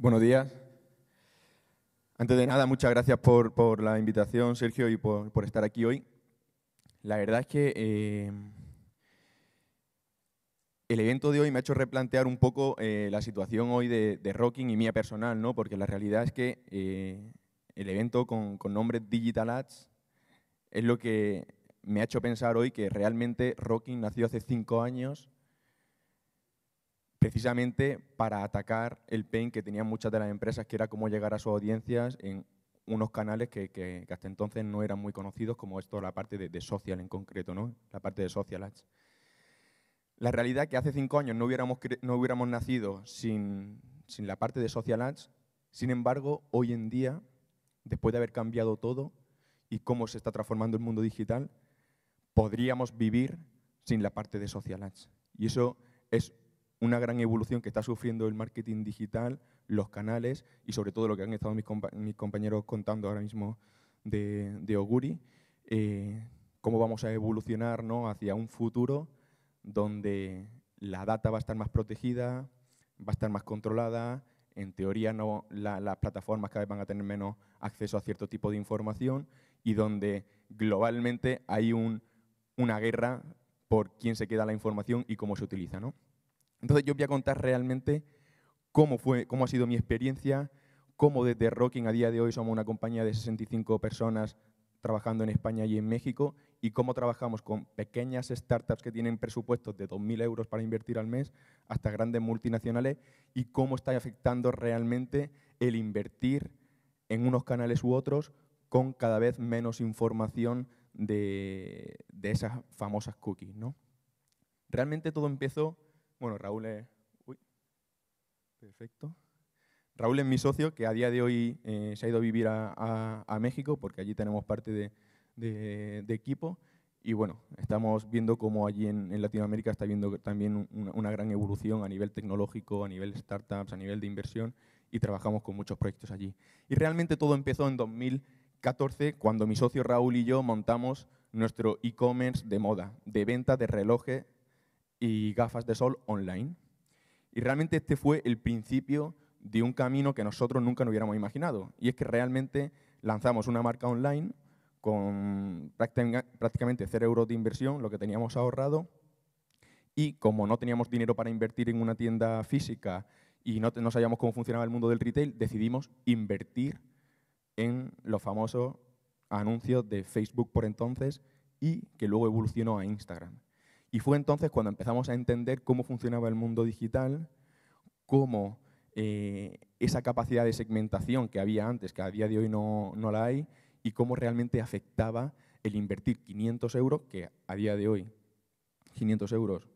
Buenos días. Antes de nada, muchas gracias por, la invitación, Sergio, y por, estar aquí hoy. La verdad es que eh, el evento de hoy me ha hecho replantear un poco eh, la situación hoy de, Rocking y mía personal, ¿no? porque la realidad es que eh, el evento con, con nombre Digital Ads es lo que me ha hecho pensar hoy que realmente Rocking nació hace cinco años precisamente para atacar el pain que tenían muchas de las empresas, que era cómo llegar a sus audiencias en unos canales que, hasta entonces no eran muy conocidos, como esto, la parte de, de social en concreto, ¿no? la parte de social ads. La realidad es que hace cinco años no hubiéramos, no hubiéramos nacido sin, sin la parte de social ads, sin embargo, hoy en día, después de haber cambiado todo y cómo se está transformando el mundo digital, podríamos vivir sin la parte de social ads. Y eso es una gran evolución que está sufriendo el marketing digital, los canales y sobre todo lo que han estado mis, compañeros contando ahora mismo de, Oguri, eh, cómo vamos a evolucionar ¿no? hacia un futuro donde la data va a estar más protegida, va a estar más controlada, en teoría no, las plataformas cada vez van a tener menos acceso a cierto tipo de información y donde globalmente hay una guerra por quién se queda la información y cómo se utiliza. ¿no? Entonces yo voy a contar realmente cómo, fue, cómo ha sido mi experiencia, cómo desde Rocking a día de hoy somos una compañía de 65 personas trabajando en España y en México y cómo trabajamos con pequeñas startups que tienen presupuestos de 2.000 euros para invertir al mes hasta grandes multinacionales y cómo está afectando realmente el invertir en unos canales u otros con cada vez menos información de, de esas famosas cookies. ¿no? Realmente todo empezó bueno, Raúl es... perfecto. Raúl es mi socio, que a día de hoy eh, se ha ido a vivir a, México, porque allí tenemos parte de, equipo. Y bueno, estamos viendo cómo allí en, Latinoamérica está viendo también una, una, gran evolución a nivel tecnológico, a nivel startups, a nivel de inversión, y trabajamos con muchos proyectos allí. Y realmente todo empezó en 2014, cuando mi socio Raúl y yo montamos nuestro e-commerce de moda, de venta de relojes y gafas de sol online. Y realmente este fue el principio de un camino que nosotros nunca nos hubiéramos imaginado. Y es que realmente lanzamos una marca online con prácticamente cero euros de inversión, lo que teníamos ahorrado, y como no teníamos dinero para invertir en una tienda física y no, no sabíamos cómo funcionaba el mundo del retail, decidimos invertir en los famosos anuncios de Facebook por entonces y que luego evolucionó a Instagram. Y fue entonces cuando empezamos a entender cómo funcionaba el mundo digital, cómo eh, esa capacidad de segmentación que había antes, que a día de hoy no, no la hay, y cómo realmente afectaba el invertir 500 euros, que a día de hoy 500 euros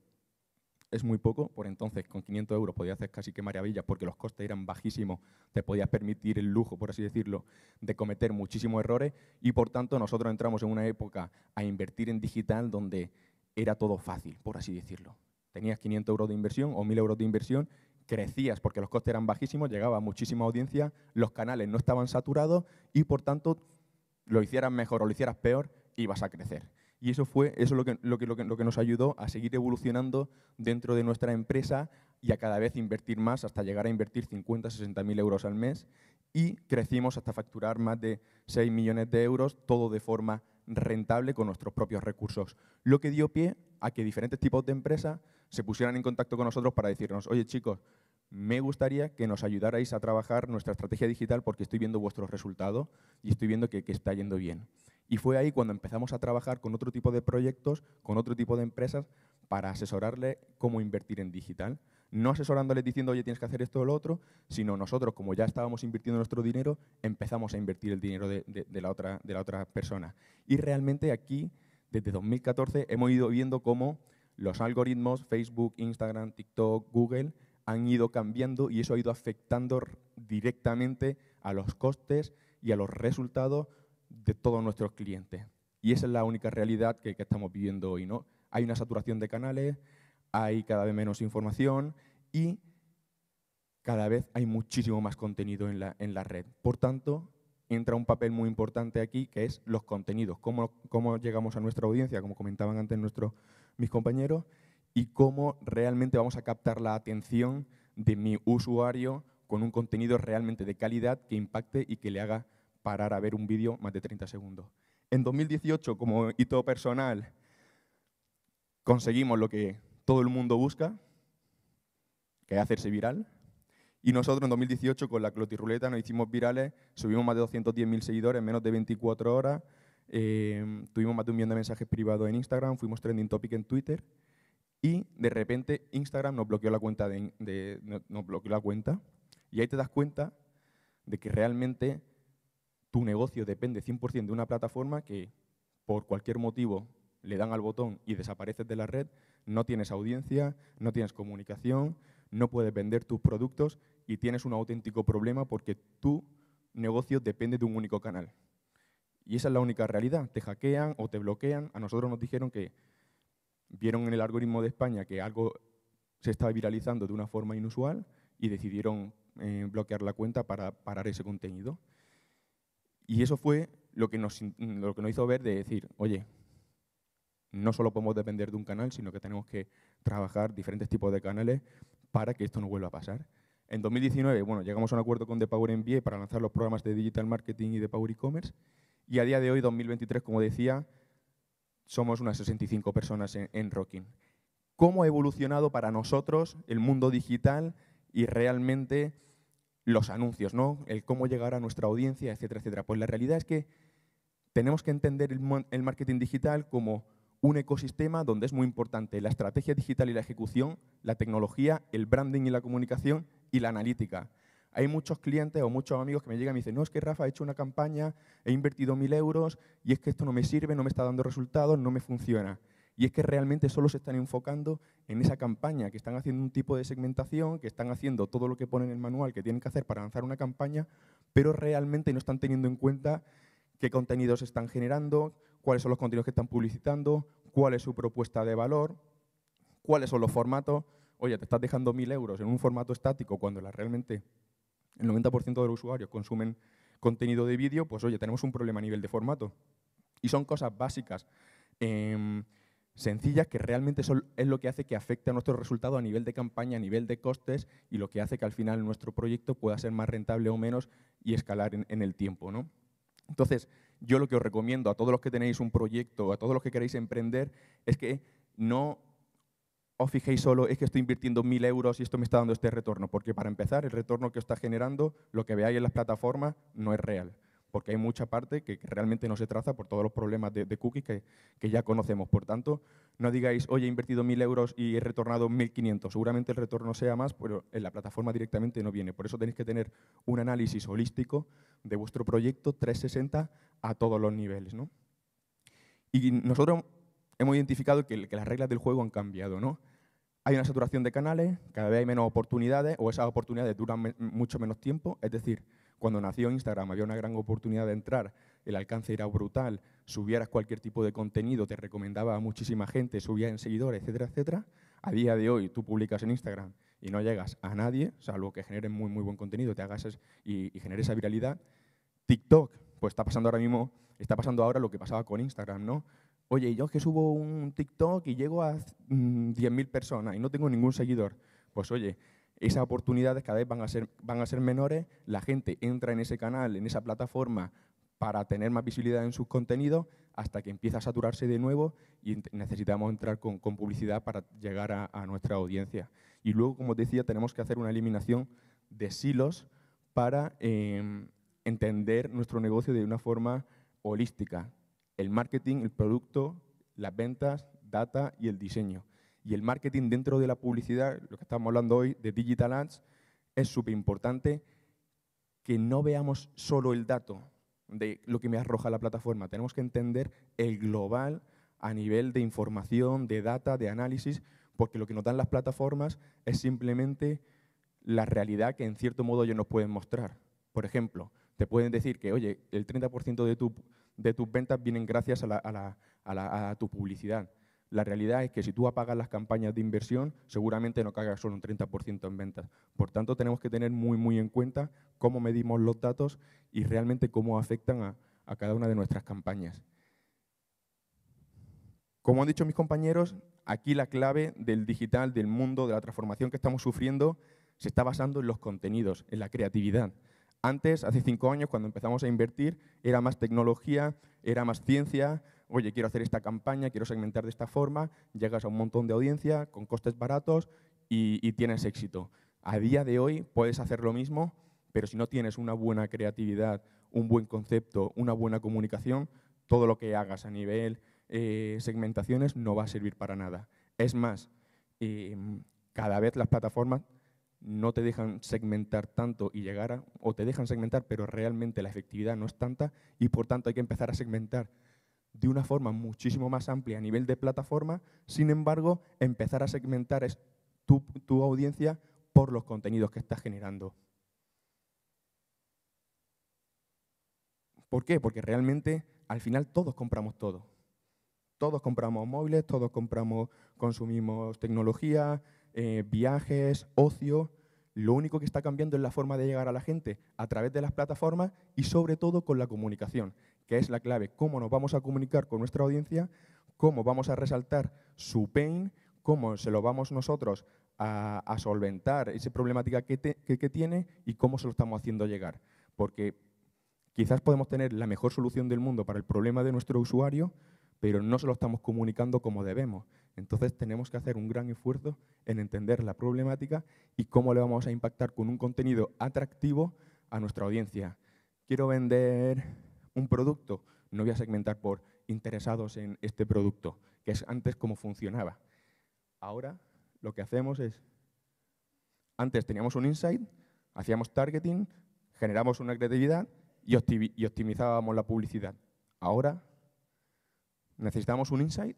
es muy poco, por entonces con 500 euros podías hacer casi que maravillas porque los costes eran bajísimos, te podías permitir el lujo, por así decirlo, de cometer muchísimos errores y por tanto nosotros entramos en una época a invertir en digital donde era todo fácil, por así decirlo. Tenías 500 euros de inversión o 1.000 euros de inversión, crecías porque los costes eran bajísimos, llegaba muchísima audiencia, los canales no estaban saturados y por tanto lo hicieras mejor o lo hicieras peor, ibas a crecer. Y eso fue eso lo que, lo que nos ayudó a seguir evolucionando dentro de nuestra empresa y a cada vez invertir más hasta llegar a invertir 50, 60 mil euros al mes y crecimos hasta facturar más de 6 millones de euros, todo de forma rentable con nuestros propios recursos, lo que dio pie a que diferentes tipos de empresas se pusieran en contacto con nosotros para decirnos, oye chicos, me gustaría que nos ayudarais a trabajar nuestra estrategia digital porque estoy viendo vuestros resultados y estoy viendo que, que está yendo bien. Y fue ahí cuando empezamos a trabajar con otro tipo de proyectos, con otro tipo de empresas, para asesorarle cómo invertir en digital no asesorándoles diciendo, oye, tienes que hacer esto o lo otro, sino nosotros, como ya estábamos invirtiendo nuestro dinero, empezamos a invertir el dinero de, la, otra, de la otra persona. Y realmente aquí, desde 2014, hemos ido viendo cómo los algoritmos, Facebook, Instagram, TikTok, Google, han ido cambiando y eso ha ido afectando directamente a los costes y a los resultados de todos nuestros clientes. Y esa es la única realidad que, estamos viviendo hoy. ¿no? Hay una saturación de canales, hay cada vez menos información, y cada vez hay muchísimo más contenido en la, red. Por tanto, entra un papel muy importante aquí que es los contenidos, cómo, llegamos a nuestra audiencia, como comentaban antes mis compañeros, y cómo realmente vamos a captar la atención de mi usuario con un contenido realmente de calidad que impacte y que le haga parar a ver un vídeo más de 30 segundos. En 2018, como hito personal, conseguimos lo que todo el mundo busca, que es hacerse viral. Y nosotros en 2018 con la clotirruleta nos hicimos virales, subimos más de 210.000 seguidores en menos de 24 horas, eh, tuvimos más de un millón de mensajes privados en Instagram, fuimos trending topic en Twitter y de repente Instagram nos bloqueó la cuenta, de, nos bloqueó la cuenta y ahí te das cuenta de que realmente tu negocio depende 100% de una plataforma que por cualquier motivo le dan al botón y desapareces de la red, no tienes audiencia, no tienes comunicación, no puedes vender tus productos y tienes un auténtico problema porque tu negocio depende de un único canal. Y esa es la única realidad. Te hackean o te bloquean. A nosotros nos dijeron que vieron en el algoritmo de España que algo se estaba viralizando de una forma inusual y decidieron eh, bloquear la cuenta para parar ese contenido. Y eso fue lo que, lo que nos hizo ver de decir, oye, no solo podemos depender de un canal, sino que tenemos que trabajar diferentes tipos de canales para que esto no vuelva a pasar. En 2019, bueno, llegamos a un acuerdo con The Power MBA para lanzar los programas de Digital Marketing y de Power E-Commerce. Y a día de hoy, 2023, como decía, somos unas 65 personas en, Rocking. ¿Cómo ha evolucionado para nosotros el mundo digital y realmente los anuncios, ¿no? El cómo llegar a nuestra audiencia, etcétera, etcétera. Pues la realidad es que tenemos que entender el marketing digital como un ecosistema donde es muy importante la estrategia digital y la ejecución, la tecnología, el branding y la comunicación y la analítica. Hay muchos clientes o muchos amigos que me llegan y me dicen, no, es que Rafa, ha hecho una campaña, he invertido mil euros y es que esto no me sirve, no me está dando resultados, no me funciona. Y es que realmente solo se están enfocando en esa campaña, que están haciendo un tipo de segmentación, que están haciendo todo lo que ponen en el manual que tienen que hacer para lanzar una campaña, pero realmente no están teniendo en cuenta qué contenidos están generando, cuáles son los contenidos que están publicitando, cuál es su propuesta de valor, cuáles son los formatos. Oye, te estás dejando mil euros en un formato estático cuando la, realmente el 90% de los usuarios consumen contenido de vídeo, pues oye, tenemos un problema a nivel de formato. Y son cosas básicas, em, sencillas, que realmente es lo que hace que afecte a nuestro resultado a nivel de campaña, a nivel de costes, y lo que hace que al final nuestro proyecto pueda ser más rentable o menos y escalar en, en el tiempo. ¿no? Entonces, yo lo que os recomiendo a todos los que tenéis un proyecto, a todos los que queréis emprender, es que no os fijéis solo, es que estoy invirtiendo mil euros y esto me está dando este retorno, porque para empezar, el retorno que os está generando, lo que veáis en las plataformas, no es real porque hay mucha parte que, realmente no se traza por todos los problemas de, cookies que, ya conocemos. Por tanto, no digáis, oye, he invertido 1.000 euros y he retornado 1.500. Seguramente el retorno sea más, pero en la plataforma directamente no viene. Por eso tenéis que tener un análisis holístico de vuestro proyecto 360 a todos los niveles. ¿no? Y nosotros hemos identificado que, las reglas del juego han cambiado. ¿no? hay una saturación de canales, cada vez hay menos oportunidades o esas oportunidades duran mucho menos tiempo. Es decir, cuando nació Instagram había una gran oportunidad de entrar, el alcance era brutal, subieras cualquier tipo de contenido, te recomendaba a muchísima gente, subías en seguidores, etcétera, etcétera. A día de hoy tú publicas en Instagram y no llegas a nadie, salvo que generes muy, muy buen contenido, te hagas y, generes esa viralidad. TikTok, pues está pasando ahora mismo, está pasando ahora lo que pasaba con Instagram, ¿no? Oye, yo que subo un TikTok y llego a 10.000 mm, personas y no tengo ningún seguidor. Pues oye, esas oportunidades cada vez van a, ser, van a ser menores, la gente entra en ese canal, en esa plataforma, para tener más visibilidad en sus contenidos, hasta que empieza a saturarse de nuevo y necesitamos entrar con, publicidad para llegar a, nuestra audiencia. Y luego, como decía, tenemos que hacer una eliminación de silos para em, entender nuestro negocio de una forma holística. El marketing, el producto, las ventas, data y el diseño. Y el marketing dentro de la publicidad, lo que estamos hablando hoy de Digital Ads, es súper importante que no veamos solo el dato de lo que me arroja la plataforma. Tenemos que entender el global a nivel de información, de data, de análisis, porque lo que nos dan las plataformas es simplemente la realidad que en cierto modo ellos nos pueden mostrar. Por ejemplo, te pueden decir que, oye, el 30% de, tus ventas vienen gracias a tu publicidad. La realidad es que si tú apagas las campañas de inversión, seguramente no cagas solo un 30% en ventas. Por tanto, tenemos que tener muy, muy en cuenta cómo medimos los datos y realmente cómo afectan a, a cada una de nuestras campañas. Como han dicho mis compañeros, aquí la clave del digital, del mundo, de la transformación que estamos sufriendo, se está basando en los contenidos, en la creatividad. Antes, hace cinco años, cuando empezamos a invertir, era más tecnología, era más ciencia, oye, quiero hacer esta campaña, quiero segmentar de esta forma, llegas a un montón de audiencia con costes baratos y, tienes éxito. A día de hoy puedes hacer lo mismo, pero si no tienes una buena creatividad, un buen concepto, una buena comunicación, todo lo que hagas a nivel eh, segmentaciones no va a servir para nada. Es más, em, cada vez las plataformas no te dejan segmentar tanto y llegar a, o te dejan segmentar, pero realmente la efectividad no es tanta y por tanto hay que empezar a segmentar de una forma muchísimo más amplia a nivel de plataforma, sin embargo, empezar a segmentar tu, audiencia por los contenidos que estás generando. ¿Por qué? Porque realmente al final todos compramos todo. Todos compramos móviles, todos compramos, consumimos tecnología, eh, viajes, ocio. Lo único que está cambiando es la forma de llegar a la gente a través de las plataformas y sobre todo con la comunicación que es la clave, cómo nos vamos a comunicar con nuestra audiencia, cómo vamos a resaltar su pain, cómo se lo vamos nosotros a, solventar esa problemática que tiene y cómo se lo estamos haciendo llegar. Porque quizás podemos tener la mejor solución del mundo para el problema de nuestro usuario, pero no se lo estamos comunicando como debemos. Entonces tenemos que hacer un gran esfuerzo en entender la problemática y cómo le vamos a impactar con un contenido atractivo a nuestra audiencia. Quiero vender un producto, no voy a segmentar por interesados en este producto, que es antes cómo funcionaba. Ahora lo que hacemos es, antes teníamos un insight, hacíamos targeting, generamos una creatividad y, y optimizábamos la publicidad. Ahora necesitamos un insight,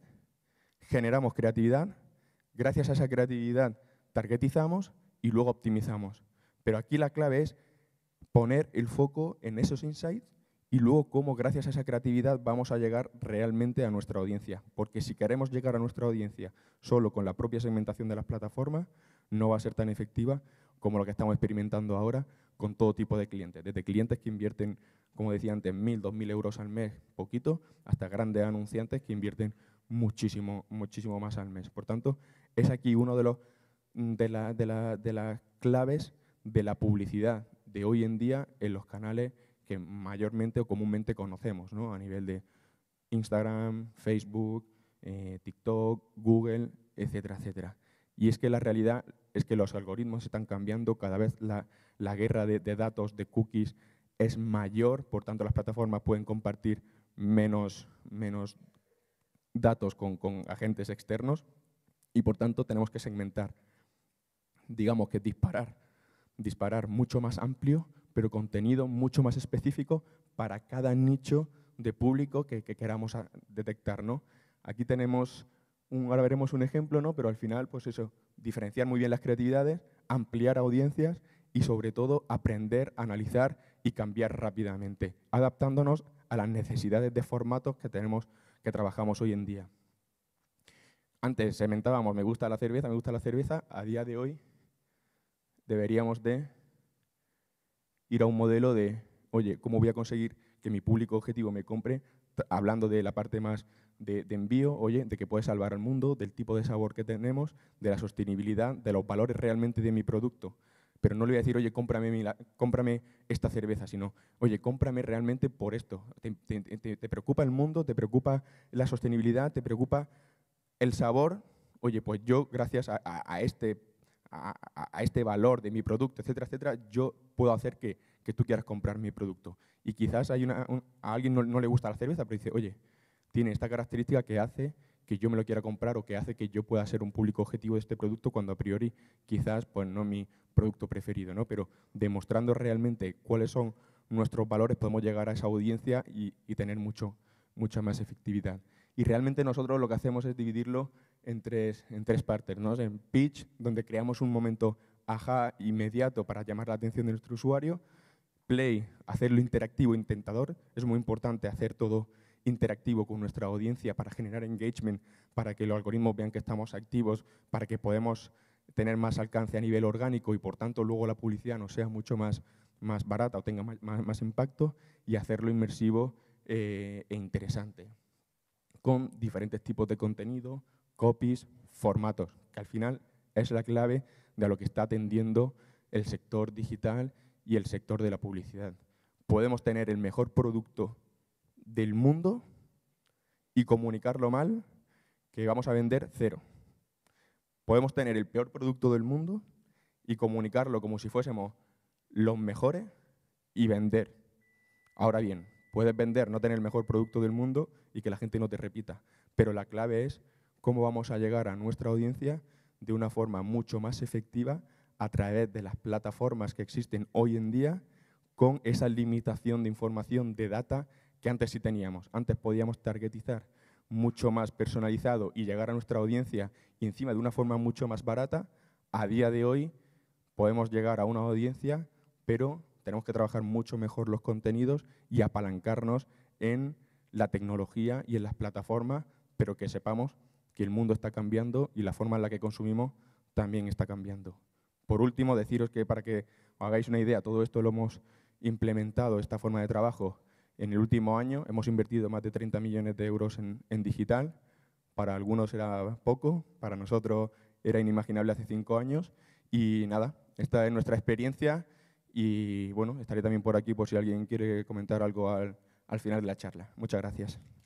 generamos creatividad, gracias a esa creatividad targetizamos y luego optimizamos. Pero aquí la clave es poner el foco en esos insights y luego cómo gracias a esa creatividad vamos a llegar realmente a nuestra audiencia. Porque si queremos llegar a nuestra audiencia solo con la propia segmentación de las plataformas, no va a ser tan efectiva como lo que estamos experimentando ahora con todo tipo de clientes. Desde clientes que invierten, como decía antes, 1.000, 2.000 euros al mes, poquito, hasta grandes anunciantes que invierten muchísimo, muchísimo más al mes. Por tanto, es aquí uno de, los, mm, de, de las claves de la publicidad de hoy en día en los canales que mayormente o comúnmente conocemos ¿no? a nivel de Instagram, Facebook, eh, TikTok, Google, etcétera, etcétera. Y es que la realidad es que los algoritmos están cambiando, cada vez la, guerra de, datos, de cookies, es mayor, por tanto las plataformas pueden compartir menos, datos con, con agentes externos y por tanto tenemos que segmentar, digamos que disparar, disparar mucho más amplio pero contenido mucho más específico para cada nicho de público que, queramos detectar. ¿no? Aquí tenemos, un, ahora veremos un ejemplo, ¿no? pero al final, pues eso, diferenciar muy bien las creatividades, ampliar audiencias y sobre todo aprender, analizar y cambiar rápidamente, adaptándonos a las necesidades de formatos que tenemos, que trabajamos hoy en día. Antes sementábamos, me gusta la cerveza, me gusta la cerveza, a día de hoy deberíamos de ir a un modelo de, oye, ¿cómo voy a conseguir que mi público objetivo me compre? Hablando de la parte más de, envío, oye, de que puede salvar al mundo, del tipo de sabor que tenemos, de la sostenibilidad, de los valores realmente de mi producto. Pero no le voy a decir, oye, cómprame, mi esta cerveza, sino, oye, cómprame realmente por esto. Te, preocupa el mundo, te preocupa la sostenibilidad, te preocupa el sabor. Oye, pues yo, gracias a, a, a este a, este valor de mi producto, etcétera, etcétera, yo puedo hacer que, tú quieras comprar mi producto. Y quizás hay a alguien no, le gusta la cerveza, pero dice, oye, tiene esta característica que hace que yo me lo quiera comprar o que hace que yo pueda ser un público objetivo de este producto cuando a priori quizás pues no mi producto preferido, ¿no? Pero demostrando realmente cuáles son nuestros valores podemos llegar a esa audiencia y, tener mucho, mucha más efectividad. Y realmente nosotros lo que hacemos es dividirlo en tres, en tres partes, en pitch, donde creamos un momento ajá inmediato para llamar la atención de nuestro usuario, play, hacerlo interactivo, intentador, es muy importante hacer todo interactivo con nuestra audiencia para generar engagement, para que los algoritmos vean que estamos activos, para que podamos tener más alcance a nivel orgánico y por tanto luego la publicidad no sea mucho más, barata o tenga más, impacto y hacerlo inmersivo eh, e interesante con diferentes tipos de contenido, copies, formatos, que al final es la clave de lo que está atendiendo el sector digital y el sector de la publicidad. Podemos tener el mejor producto del mundo y comunicarlo mal, que vamos a vender cero. Podemos tener el peor producto del mundo y comunicarlo como si fuésemos los mejores y vender. Ahora bien, Puedes vender, no tener el mejor producto del mundo y que la gente no te repita. Pero la clave es cómo vamos a llegar a nuestra audiencia de una forma mucho más efectiva a través de las plataformas que existen hoy en día con esa limitación de información, de data que antes sí teníamos. Antes podíamos targetizar mucho más personalizado y llegar a nuestra audiencia y encima de una forma mucho más barata. A día de hoy podemos llegar a una audiencia, pero tenemos que trabajar mucho mejor los contenidos y apalancarnos en la tecnología y en las plataformas, pero que sepamos que el mundo está cambiando y la forma en la que consumimos también está cambiando. Por último, deciros que para que os hagáis una idea, todo esto lo hemos implementado, esta forma de trabajo, en el último año. Hemos invertido más de 30 millones de euros en, en digital. Para algunos era poco, para nosotros era inimaginable hace cinco años. Y nada, esta es nuestra experiencia y bueno, estaré también por aquí por si alguien quiere comentar algo al, al final de la charla. Muchas gracias.